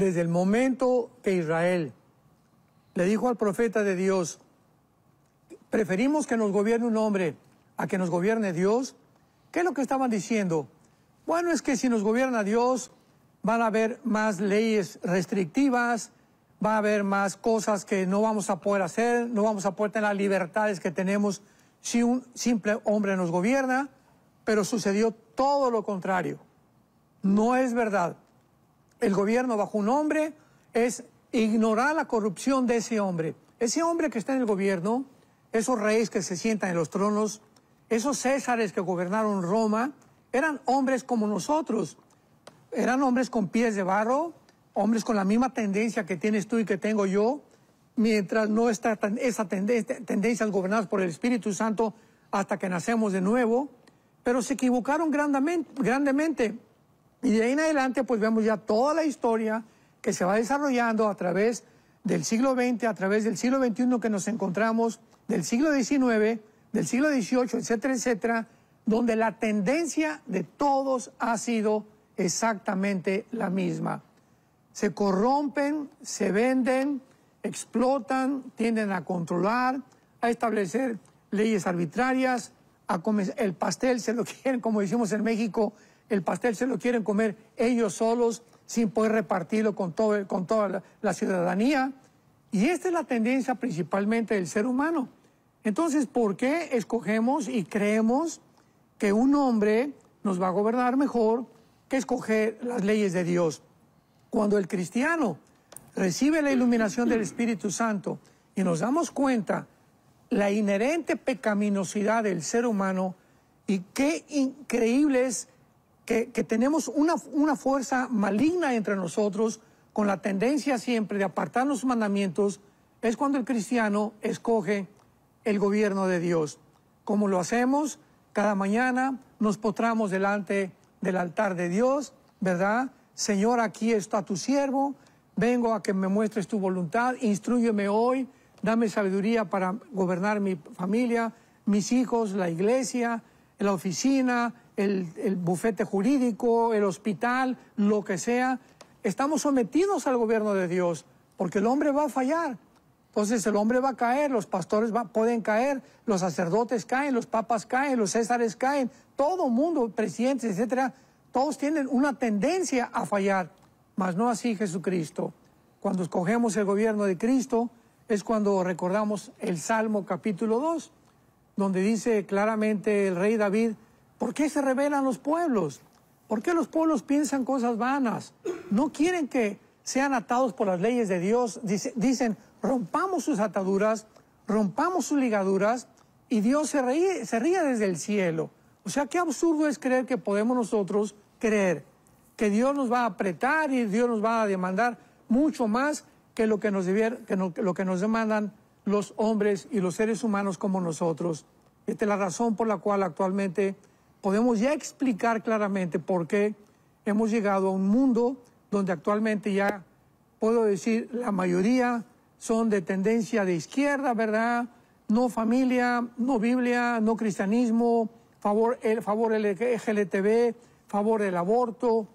Desde el momento que Israel le dijo al profeta de Dios, preferimos que nos gobierne un hombre a que nos gobierne Dios, ¿qué es lo que estaban diciendo? Bueno, es que si nos gobierna Dios, van a haber más leyes restrictivas, va a haber más cosas que no vamos a poder hacer, no vamos a poder tener las libertades que tenemos si un simple hombre nos gobierna, pero sucedió todo lo contrario. No es verdad el gobierno bajo un hombre es ignorar la corrupción de ese hombre. Ese hombre que está en el gobierno, esos reyes que se sientan en los tronos, esos césares que gobernaron Roma, eran hombres como nosotros. Eran hombres con pies de barro, hombres con la misma tendencia que tienes tú y que tengo yo, mientras no está esa este, tendencia, tendencia por el Espíritu Santo hasta que nacemos de nuevo. Pero se equivocaron grandemente. Y de ahí en adelante, pues vemos ya toda la historia que se va desarrollando a través del siglo XX, a través del siglo XXI que nos encontramos, del siglo XIX, del siglo XVIII, etcétera, etcétera, donde la tendencia de todos ha sido exactamente la misma. Se corrompen, se venden, explotan, tienden a controlar, a establecer leyes arbitrarias, a el pastel se lo quieren, como decimos en México, el pastel se lo quieren comer ellos solos sin poder repartirlo con, todo, con toda la, la ciudadanía. Y esta es la tendencia principalmente del ser humano. Entonces, ¿por qué escogemos y creemos que un hombre nos va a gobernar mejor que escoger las leyes de Dios? Cuando el cristiano recibe la iluminación del Espíritu Santo y nos damos cuenta la inherente pecaminosidad del ser humano y qué increíbles que, tenemos una, fuerza maligna entre nosotros con la tendencia siempre de apartarnos los mandamientos, es cuando el cristiano escoge el gobierno de Dios. Como lo hacemos, cada mañana nos postramos delante del altar de Dios, ¿verdad? Señor, aquí está tu siervo, vengo a que me muestres tu voluntad, instruyeme hoy, dame sabiduría para gobernar mi familia, mis hijos, la iglesia, la oficina, el, bufete jurídico, el hospital, lo que sea, estamos sometidos al gobierno de Dios, porque el hombre va a fallar. Entonces el hombre va a caer, los pastores pueden caer, los sacerdotes caen, los papas caen, los césares caen, todo mundo, presidentes, etcétera, todos tienen una tendencia a fallar, mas no así Jesucristo. Cuando escogemos el gobierno de Cristo es cuando recordamos el Salmo capítulo 2, donde dice claramente el rey David, ¿Por qué se rebelan los pueblos? ¿Por qué los pueblos piensan cosas vanas? No quieren que sean atados por las leyes de Dios. dicen, rompamos sus ataduras, rompamos sus ligaduras, y Dios se, se ríe desde el cielo. O sea, qué absurdo es creer que podemos nosotros creer que Dios nos va a apretar y Dios nos va a demandar mucho más que lo que nos, que lo que nos demandan los hombres y los seres humanos como nosotros. Esta es la razón por la cual actualmente podemos ya explicar claramente por qué hemos llegado a un mundo donde actualmente ya puedo decir la mayoría son de tendencia de izquierda, ¿verdad? No familia, no Biblia, no cristianismo, favor el favor favor el aborto,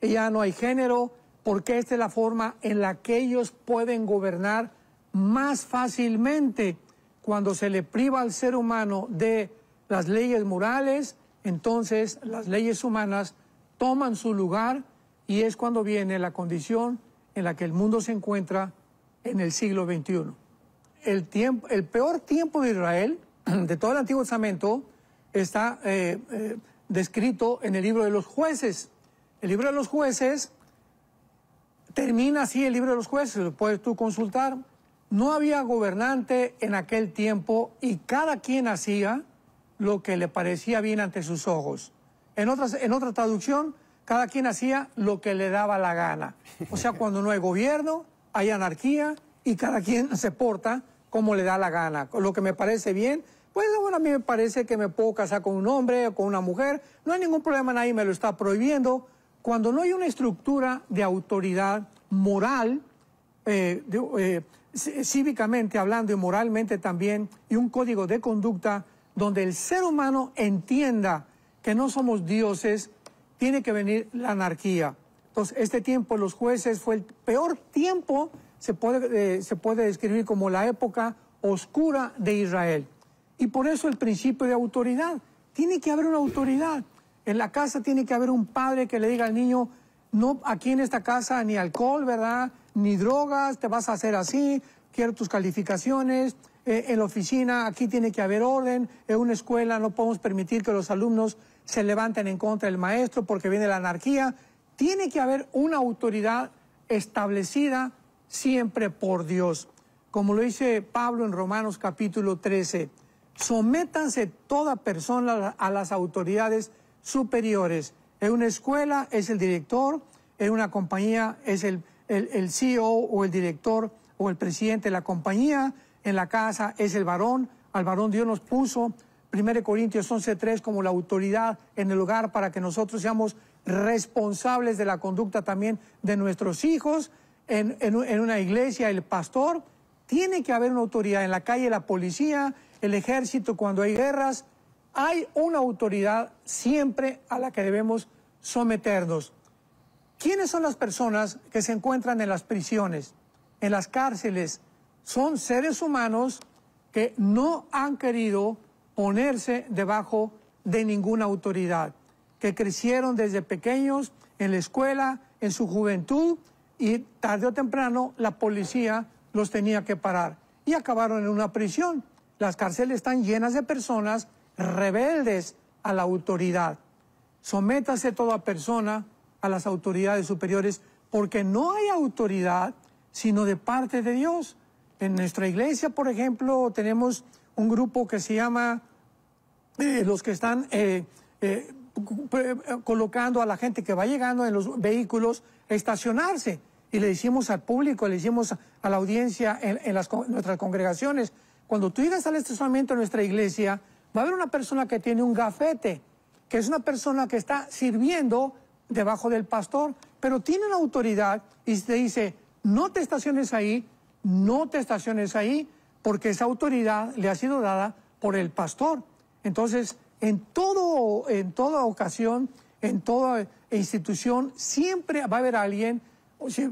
ya no hay género, porque esta es la forma en la que ellos pueden gobernar más fácilmente cuando se le priva al ser humano de las leyes morales, entonces las leyes humanas toman su lugar y es cuando viene la condición en la que el mundo se encuentra en el siglo XXI. El, tiempo, el peor tiempo de Israel, de todo el Antiguo Testamento, está eh, eh, descrito en el libro de los jueces. El libro de los jueces termina así el libro de los jueces, lo puedes tú consultar. No había gobernante en aquel tiempo y cada quien hacía lo que le parecía bien ante sus ojos. En, en otra traducción, cada quien hacía lo que le daba la gana. O sea, cuando no hay gobierno, hay anarquía y cada quien se porta como le da la gana. Lo que me parece bien, pues bueno, a mí me parece que me puedo casar con un hombre o con una mujer, no hay ningún problema, nadie me lo está prohibiendo. Cuando no hay una estructura de autoridad moral, eh, eh, cívicamente hablando y moralmente también, y un código de conducta, donde el ser humano entienda que no somos dioses, tiene que venir la anarquía. Entonces, este tiempo, los jueces, fue el peor tiempo, se puede, eh, se puede describir como la época oscura de Israel. Y por eso el principio de autoridad. Tiene que haber una autoridad. En la casa tiene que haber un padre que le diga al niño, no aquí en esta casa ni alcohol, ¿verdad? Ni drogas, te vas a hacer así, quiero tus calificaciones, eh, en la oficina, aquí tiene que haber orden, en una escuela no podemos permitir que los alumnos se levanten en contra del maestro porque viene la anarquía. Tiene que haber una autoridad establecida siempre por Dios. Como lo dice Pablo en Romanos capítulo 13, sométanse toda persona a las autoridades superiores. En una escuela es el director, en una compañía es el CEO o el director o el presidente de la compañía, en la casa es el varón. Al varón Dios nos puso 1 Corintios 11.3 como la autoridad en el hogar para que nosotros seamos responsables de la conducta también de nuestros hijos. En, en una iglesia el pastor tiene que haber una autoridad. En la calle la policía, el ejército cuando hay guerras. Hay una autoridad siempre a la que debemos someternos. ¿Quiénes son las personas que se encuentran en las prisiones, en las cárceles, son seres humanos que no han querido ponerse debajo de ninguna autoridad, que crecieron desde pequeños en la escuela, en su juventud, y tarde o temprano la policía los tenía que parar. Y acabaron en una prisión. Las cárceles están llenas de personas rebeldes a la autoridad. Sométase toda persona a las autoridades superiores, porque no hay autoridad sino de parte de Dios. En nuestra iglesia, por ejemplo, tenemos un grupo que se llama eh, los que están eh, eh, colocando a la gente que va llegando en los vehículos a estacionarse. Y le decimos al público, le decimos a la audiencia en, nuestras congregaciones, cuando tú llegas al estacionamiento de nuestra iglesia, va a haber una persona que tiene un gafete, que es una persona que está sirviendo debajo del pastor, pero tiene una autoridad y te dice, no te estaciones ahí, no te estaciones ahí porque esa autoridad le ha sido dada por el pastor. Entonces, en, todo, en toda ocasión, en toda institución, siempre va a haber alguien. Si,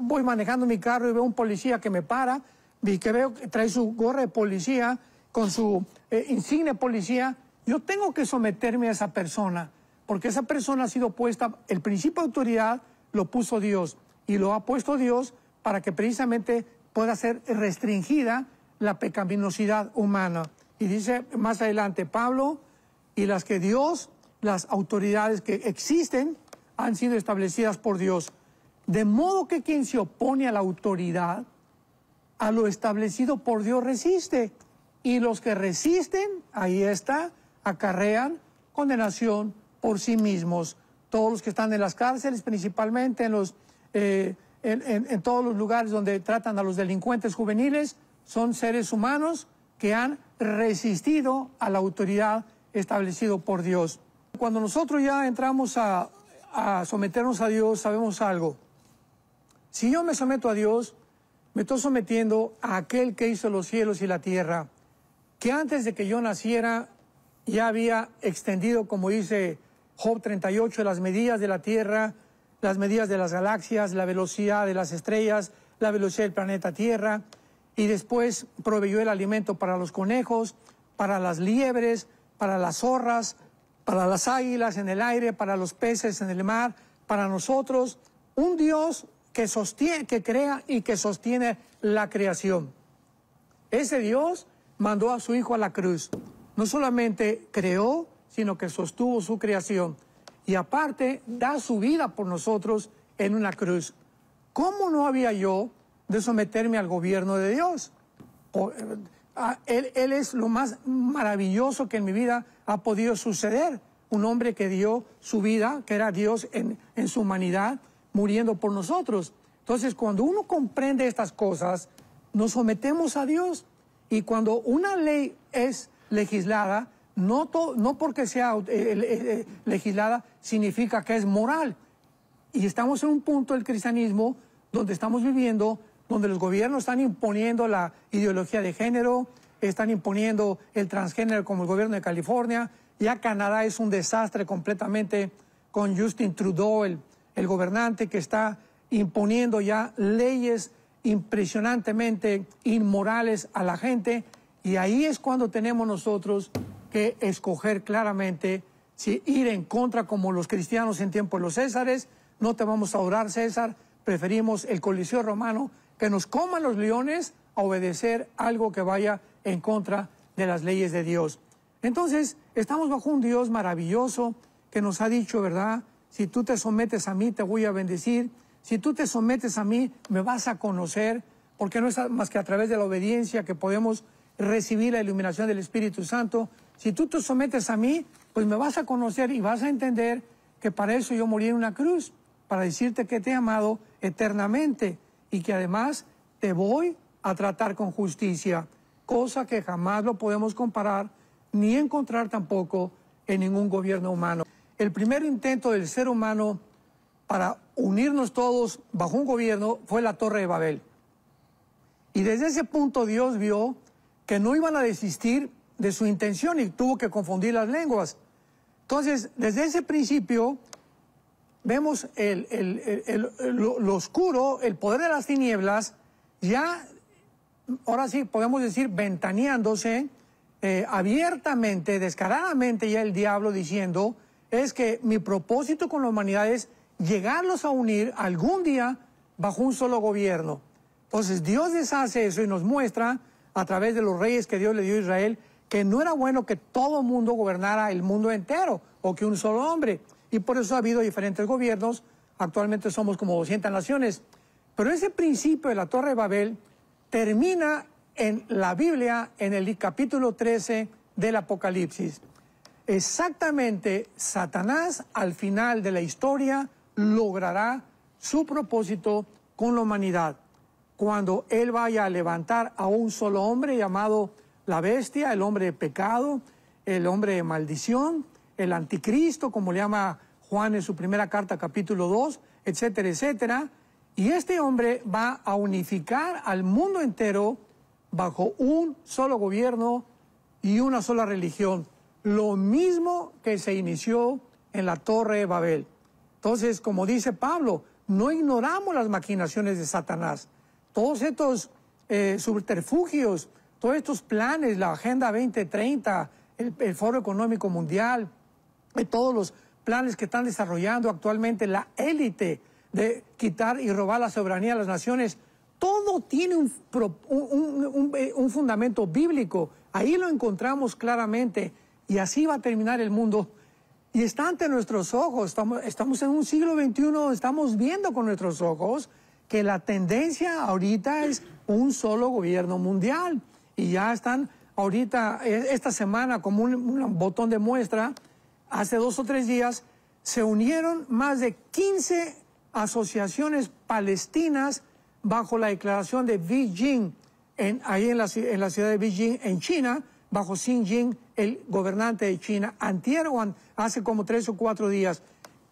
voy manejando mi carro y veo un policía que me para y que veo que trae su gorra de policía con su eh, insigne policía, yo tengo que someterme a esa persona, porque esa persona ha sido puesta, el principio de autoridad lo puso Dios y lo ha puesto Dios para que precisamente pueda ser restringida la pecaminosidad humana. Y dice más adelante Pablo, y las que Dios, las autoridades que existen, han sido establecidas por Dios. De modo que quien se opone a la autoridad, a lo establecido por Dios resiste. Y los que resisten, ahí está, acarrean condenación por sí mismos. Todos los que están en las cárceles, principalmente en los eh, en, todos los lugares donde tratan a los delincuentes juveniles, son seres humanos que han resistido a la autoridad establecido por Dios. Cuando nosotros ya entramos a, a, someternos a Dios, sabemos algo. Si yo me someto a Dios, me estoy sometiendo a aquel que hizo los cielos y la tierra, que antes de que yo naciera ya había extendido, como dice Job 38, las medidas de la tierra las medidas de las galaxias, la velocidad de las estrellas, la velocidad del planeta Tierra, y después proveyó el alimento para los conejos, para las liebres, para las zorras, para las águilas en el aire, para los peces en el mar, para nosotros, un Dios que sostiene, que crea y que sostiene la creación. Ese Dios mandó a su Hijo a la cruz. No solamente creó, sino que sostuvo su creación y aparte da su vida por nosotros en una cruz. ¿Cómo no había yo de someterme al gobierno de Dios? Eh, él, es lo más maravilloso que en mi vida ha podido suceder. Un hombre que dio su vida, que era Dios en su humanidad, muriendo por nosotros. Entonces, cuando uno comprende estas cosas, nos sometemos a Dios. Y cuando una ley es legislada, no, no porque sea eh, eh, eh, legislada significa que es moral. Y estamos en un punto del cristianismo donde estamos viviendo, donde los gobiernos están imponiendo la ideología de género, están imponiendo el transgénero como el gobierno de California, ya Canadá es un desastre completamente con Justin Trudeau, el gobernante que está imponiendo ya leyes impresionantemente inmorales a la gente. Y ahí es cuando tenemos nosotros que escoger claramente si ir en contra como los cristianos en tiempo de los Césares, no te vamos a orar César, preferimos el coliseo romano, que nos coman los leones a obedecer algo que vaya en contra de las leyes de Dios. Entonces, estamos bajo un Dios maravilloso que nos ha dicho, ¿verdad? Si tú te sometes a mí, te voy a bendecir. Si tú te sometes a mí, me vas a conocer, porque no es más que a través de la obediencia que podemos recibir la iluminación del Espíritu Santo si tú te sometes a mí, pues me vas a conocer y vas a entender que para eso yo morí en una cruz, para decirte que te he amado eternamente y que además te voy a tratar con justicia, cosa que jamás lo podemos comparar ni encontrar tampoco en ningún gobierno humano. El primer intento del ser humano para unirnos todos bajo un gobierno fue la Torre de Babel. Y desde ese punto Dios vio que no iban a desistir de su intención y tuvo que confundir las lenguas. Entonces, desde ese principio vemos el, lo, oscuro, el poder de las tinieblas, ya, ahora sí podemos decir, ventaneándose eh, abiertamente, descaradamente ya el diablo diciendo, es que mi propósito con la humanidad es llegarlos a unir algún día bajo un solo gobierno. Entonces Dios deshace eso y nos muestra a través de los reyes que Dios le dio a Israel que no era bueno que todo mundo gobernara el mundo entero o que un solo hombre. Y por eso ha habido diferentes gobiernos. Actualmente somos como 200 naciones. Pero ese principio de la Torre de Babel termina en la Biblia, en el capítulo 13 del Apocalipsis. Exactamente, Satanás al final de la historia logrará su propósito con la humanidad, cuando él vaya a levantar a un solo hombre llamado la bestia, el hombre de pecado, el hombre de maldición, el anticristo, como le llama Juan en su primera carta, capítulo 2, etcétera, etcétera. Y este hombre va a unificar al mundo entero bajo un solo gobierno y una sola religión, lo mismo que se inició en la Torre de Babel. Entonces, como dice Pablo, no ignoramos las maquinaciones de Satanás. Todos estos eh, subterfugios, todos estos planes, la Agenda 2030, el, Foro Económico Mundial, todos los planes que están desarrollando actualmente la élite de quitar y robar la soberanía a las naciones, todo tiene eh, un, fundamento bíblico. Ahí lo encontramos claramente y así va a terminar el mundo. Y está ante nuestros ojos, estamos, estamos en un siglo XXI, estamos viendo con nuestros ojos que la tendencia ahorita es un solo gobierno mundial y ya están ahorita, e, esta semana, como un, botón de muestra, hace dos o tres días, se unieron más de 15 asociaciones palestinas bajo la declaración de Beijing, ahí en la, ciudad de Beijing, en China, bajo Xi Jinping, el gobernante de China, antier hace como tres o cuatro días.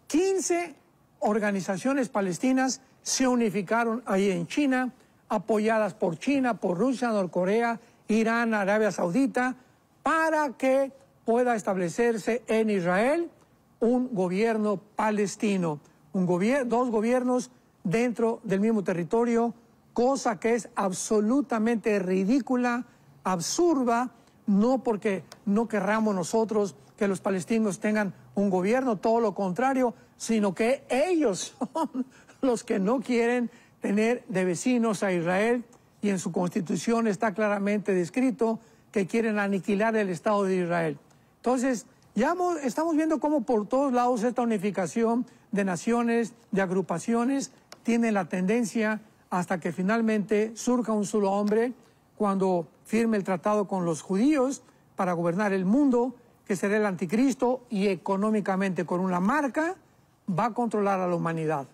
15 organizaciones palestinas se unificaron ahí en China, apoyadas por China, por Rusia, Norcorea, Irán, Arabia Saudita, para que pueda establecerse en Israel un gobierno palestino, un dos gobiernos dentro del mismo territorio, cosa que es absolutamente ridícula, absurda, no porque no querramos nosotros que los palestinos tengan un gobierno, todo lo contrario, sino que ellos son los que no quieren tener de vecinos a Israel y en su constitución está claramente descrito que quieren aniquilar el Estado de Israel. Entonces, ya estamos viendo cómo por todos lados esta unificación de naciones, de agrupaciones, tiene la tendencia hasta que finalmente surja un solo hombre cuando firme el tratado con los judíos para gobernar el mundo, que será el anticristo y económicamente con una marca va a controlar a la humanidad.